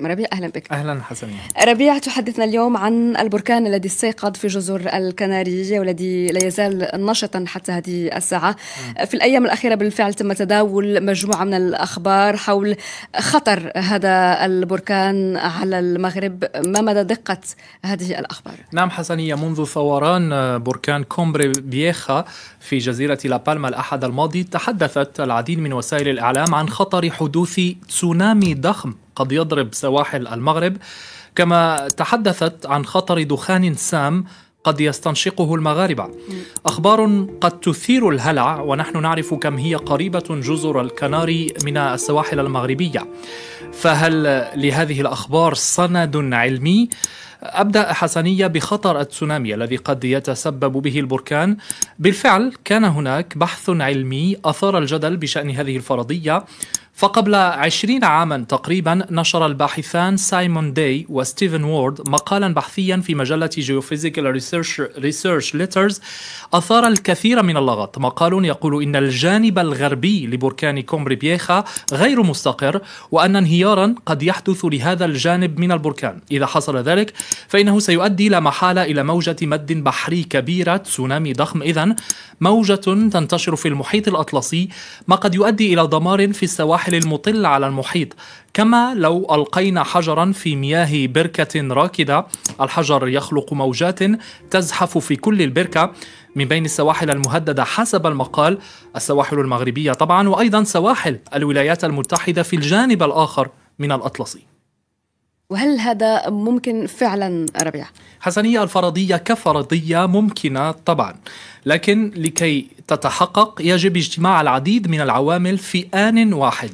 ربيع اهلا بك اهلا حسنا ربيع تحدثنا اليوم عن البركان الذي استيقظ في جزر الكناريه والذي لا يزال نشطا حتى هذه الساعه م. في الايام الاخيره بالفعل تم تداول مجموعه من الاخبار حول خطر هذا البركان على المغرب ما مدى دقه هذه الاخبار نعم حسنيه منذ ثوران بركان كومبري بيخا في جزيره لابالما الاحد الماضي تحدثت العديد من وسائل الاعلام عن خطر حدوث تسونامي ضخم قد يضرب سواحل المغرب كما تحدثت عن خطر دخان سام قد يستنشقه المغاربه اخبار قد تثير الهلع ونحن نعرف كم هي قريبه جزر الكناري من السواحل المغربيه فهل لهذه الاخبار سند علمي أبدأ حسنية بخطر التسونامي الذي قد يتسبب به البركان بالفعل كان هناك بحث علمي أثار الجدل بشأن هذه الفرضية فقبل عشرين عاما تقريبا نشر الباحثان سايمون داي وستيفن وورد مقالا بحثيا في مجلة جيوفيزيكال ريسيرش, ريسيرش ليترز أثار الكثير من اللغط مقال يقول إن الجانب الغربي لبركان كومبري بيخا غير مستقر وأن انهيارا قد يحدث لهذا الجانب من البركان إذا حصل ذلك فإنه سيؤدي لا محالة إلى موجة مد بحري كبيرة تسونامي ضخم إذا موجة تنتشر في المحيط الأطلسي ما قد يؤدي إلى دمار في السواحل الساحل المطل على المحيط كما لو ألقينا حجرا في مياه بركة راكدة الحجر يخلق موجات تزحف في كل البركة من بين السواحل المهددة حسب المقال السواحل المغربية طبعا وأيضا سواحل الولايات المتحدة في الجانب الآخر من الأطلسي وهل هذا ممكن فعلا ربيع؟ حسنية الفرضية كفرضية ممكنة طبعا لكن لكي تتحقق يجب اجتماع العديد من العوامل في آن واحد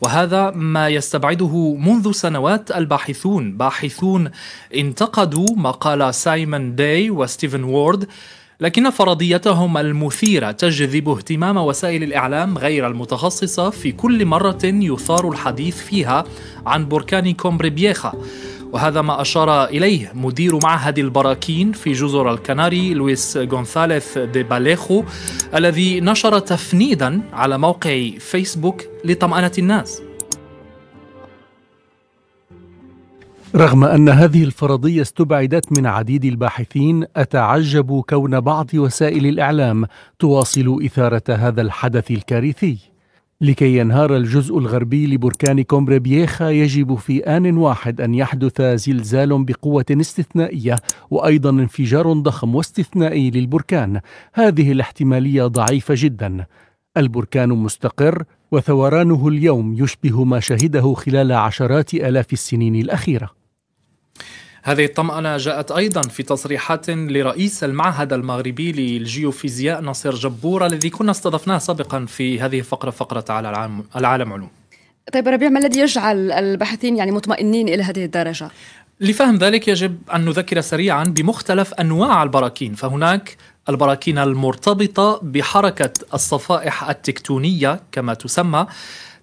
وهذا ما يستبعده منذ سنوات الباحثون باحثون انتقدوا ما قال سايمون داي وستيفن وورد لكن فرضيتهم المثيرة تجذب اهتمام وسائل الإعلام غير المتخصصة في كل مرة يثار الحديث فيها عن بركان كومبريبيخا وهذا ما أشار إليه مدير معهد البراكين في جزر الكناري لويس غونثاليث دي باليخو الذي نشر تفنيدا على موقع فيسبوك لطمأنة الناس رغم أن هذه الفرضية استبعدت من عديد الباحثين أتعجب كون بعض وسائل الإعلام تواصل إثارة هذا الحدث الكارثي لكي ينهار الجزء الغربي لبركان كومبريبيخا يجب في آن واحد أن يحدث زلزال بقوة استثنائية وأيضا انفجار ضخم واستثنائي للبركان هذه الاحتمالية ضعيفة جدا البركان مستقر وثورانه اليوم يشبه ما شهده خلال عشرات آلاف السنين الأخيرة هذه الطمأنة جاءت أيضا في تصريحات لرئيس المعهد المغربي للجيوفيزياء ناصر جبور الذي كنا استضفناه سابقا في هذه الفقرة فقرة على العالم, العالم علوم طيب ربيع ما الذي يجعل الباحثين يعني مطمئنين إلى هذه الدرجة؟ لفهم ذلك يجب أن نذكر سريعا بمختلف أنواع البراكين فهناك البراكين المرتبطة بحركة الصفائح التكتونية كما تسمى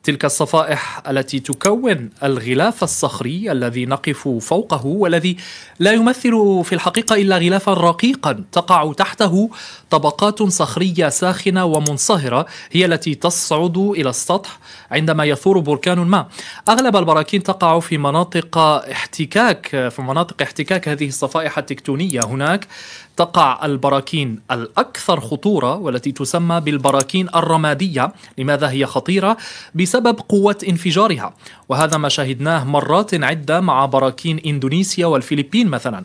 تلك الصفائح التي تكون الغلاف الصخري الذي نقف فوقه والذي لا يمثل في الحقيقه الا غلافا رقيقا تقع تحته طبقات صخرية ساخنة ومنصهرة هي التي تصعد إلى السطح عندما يثور بركان ما أغلب البراكين تقع في مناطق احتكاك في مناطق احتكاك هذه الصفائح التكتونية هناك تقع البراكين الأكثر خطورة والتي تسمى بالبراكين الرمادية لماذا هي خطيرة؟ بسبب قوة انفجارها وهذا ما شاهدناه مرات عدة مع براكين إندونيسيا والفلبين مثلاً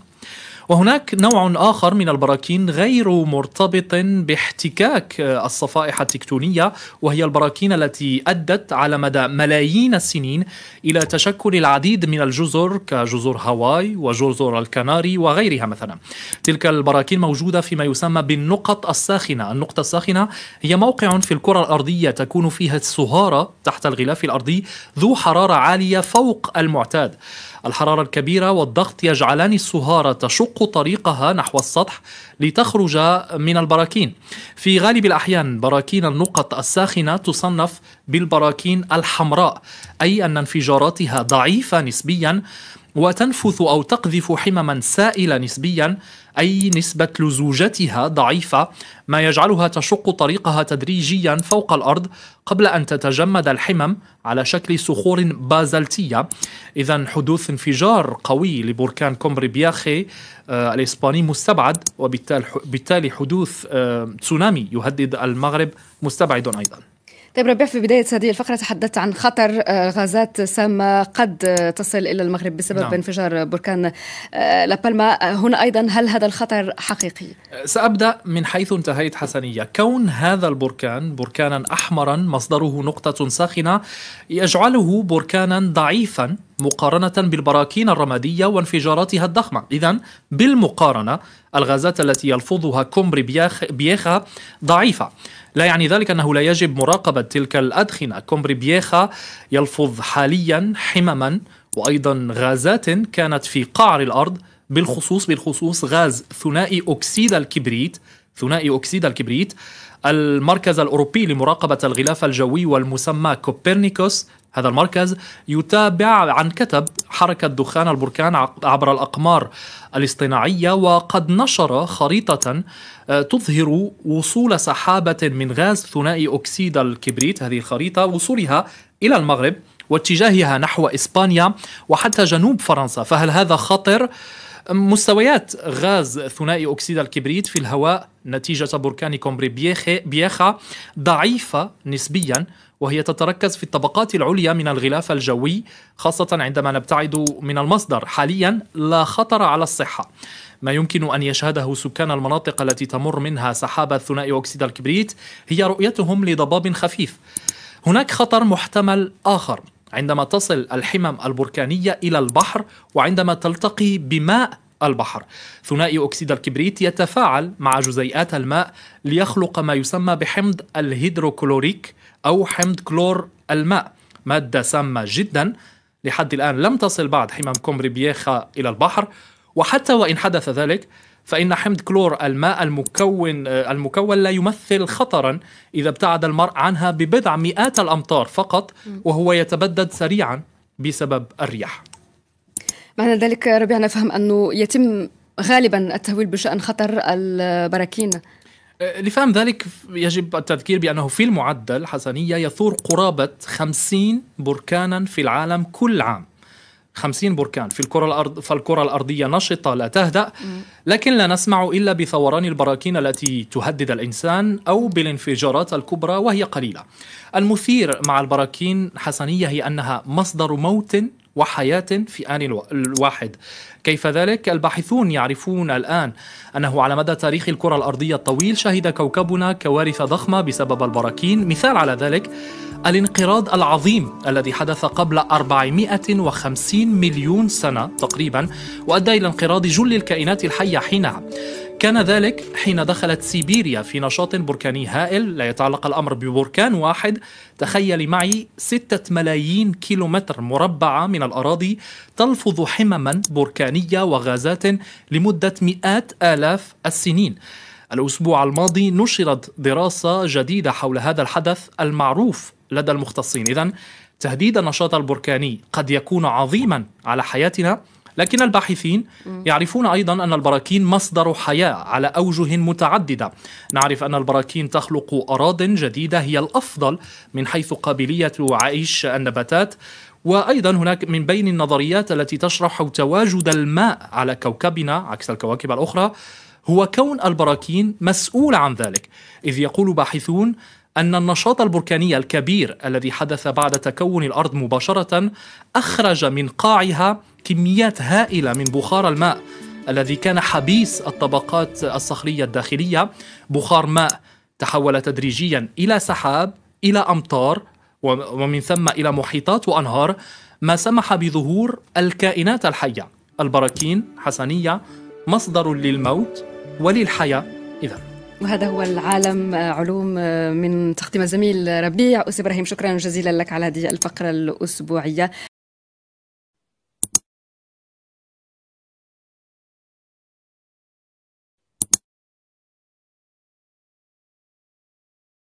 وهناك نوع آخر من البراكين غير مرتبط باحتكاك الصفائح التكتونية وهي البراكين التي أدت على مدى ملايين السنين إلى تشكل العديد من الجزر كجزر هاواي وجزر الكناري وغيرها مثلا تلك البراكين موجودة فيما يسمى بالنقط الساخنة النقطة الساخنة هي موقع في الكرة الأرضية تكون فيها السهارة تحت الغلاف الأرضي ذو حرارة عالية فوق المعتاد الحرارة الكبيرة والضغط يجعلان الصهارة تشق طريقها نحو السطح لتخرج من البراكين في غالب الأحيان براكين النقط الساخنة تصنف بالبراكين الحمراء أي أن انفجاراتها ضعيفة نسبيا وتنفث أو تقذف حمما سائلة نسبيا أي نسبة لزوجتها ضعيفة ما يجعلها تشق طريقها تدريجيا فوق الأرض قبل أن تتجمد الحمم على شكل صخور بازلتية إذا حدوث انفجار قوي لبركان كومبري بياخي آه الإسباني مستبعد وبالتالي حدوث آه تسونامي يهدد المغرب مستبعد أيضاً طيب ربيع في بداية هذه الفقرة تحدثت عن خطر آه، غازات سامة قد آه، تصل إلى المغرب بسبب نعم. انفجار بركان آه، لابالما هنا أيضا هل هذا الخطر حقيقي؟ سأبدأ من حيث انتهيت حسنية كون هذا البركان بركانا أحمرا مصدره نقطة ساخنة يجعله بركانا ضعيفا مقارنة بالبراكين الرمادية وانفجاراتها الضخمة إذا بالمقارنة الغازات التي يلفظها كومبري بيخا ضعيفة لا يعني ذلك أنه لا يجب مراقبة تلك الأدخنة كومبري بيخا يلفظ حاليا حمما وأيضا غازات كانت في قعر الأرض بالخصوص بالخصوص غاز ثنائي أكسيد الكبريت ثنائي أكسيد الكبريت المركز الأوروبي لمراقبة الغلاف الجوي والمسمى كوبرنيكوس هذا المركز يتابع عن كتب حركة دخان البركان عبر الأقمار الاصطناعية وقد نشر خريطة آه، تظهر وصول سحابة من غاز ثنائي أكسيد الكبريت هذه الخريطة وصولها إلى المغرب واتجاهها نحو إسبانيا وحتى جنوب فرنسا فهل هذا خطر؟ مستويات غاز ثنائي أكسيد الكبريت في الهواء نتيجة بركان كومبري بيخا ضعيفة نسبيا وهي تتركز في الطبقات العليا من الغلاف الجوي خاصة عندما نبتعد من المصدر حاليا لا خطر على الصحة ما يمكن أن يشهده سكان المناطق التي تمر منها سحابة ثنائي أكسيد الكبريت هي رؤيتهم لضباب خفيف هناك خطر محتمل آخر عندما تصل الحمم البركانية إلى البحر وعندما تلتقي بماء البحر ثنائي أكسيد الكبريت يتفاعل مع جزيئات الماء ليخلق ما يسمى بحمض الهيدروكلوريك أو حمض كلور الماء مادة سامة جدا لحد الآن لم تصل بعد حمم بيخا إلى البحر وحتى وإن حدث ذلك فإن حمض كلور الماء المكون آه، المكون لا يمثل خطرا إذا ابتعد المرء عنها ببضع مئات الأمتار فقط وهو يتبدد سريعا بسبب الرياح معنى ذلك ربيع نفهم أنه يتم غالبا التهويل بشأن خطر البراكين آه، لفهم ذلك يجب التذكير بأنه في المعدل حسنية يثور قرابة 50 بركانا في العالم كل عام 50 بركان في الكرة الأرض فالكرة الأرضية نشطة لا تهدأ لكن لا نسمع إلا بثوران البراكين التي تهدد الإنسان أو بالانفجارات الكبرى وهي قليلة المثير مع البراكين حسنية هي أنها مصدر موت وحياة في آن الواحد كيف ذلك؟ الباحثون يعرفون الآن أنه على مدى تاريخ الكرة الأرضية الطويل شهد كوكبنا كوارث ضخمة بسبب البراكين مثال على ذلك الانقراض العظيم الذي حدث قبل 450 مليون سنة تقريبا وأدى إلى انقراض جل الكائنات الحية حينها كان ذلك حين دخلت سيبيريا في نشاط بركاني هائل لا يتعلق الأمر ببركان واحد تخيلي معي ستة ملايين كيلومتر مربعة من الأراضي تلفظ حمما بركانية وغازات لمدة مئات آلاف السنين الأسبوع الماضي نشرت دراسة جديدة حول هذا الحدث المعروف لدى المختصين إذا تهديد النشاط البركاني قد يكون عظيما على حياتنا لكن الباحثين يعرفون أيضا أن البراكين مصدر حياة على أوجه متعددة نعرف أن البراكين تخلق أراضٍ جديدة هي الأفضل من حيث قابلية عيش النباتات وايضا هناك من بين النظريات التي تشرح تواجد الماء على كوكبنا عكس الكواكب الاخرى هو كون البراكين مسؤول عن ذلك اذ يقول باحثون ان النشاط البركاني الكبير الذي حدث بعد تكون الارض مباشره اخرج من قاعها كميات هائله من بخار الماء الذي كان حبيس الطبقات الصخريه الداخليه بخار ماء تحول تدريجيا الى سحاب الى امطار ومن ثم الى محيطات وانهار ما سمح بظهور الكائنات الحيه البراكين حسنيه مصدر للموت وللحياه اذا وهذا هو العالم علوم من تقديم الزميل ربيع أس إبراهيم شكرا جزيلا لك على هذه الفقرة الأسبوعية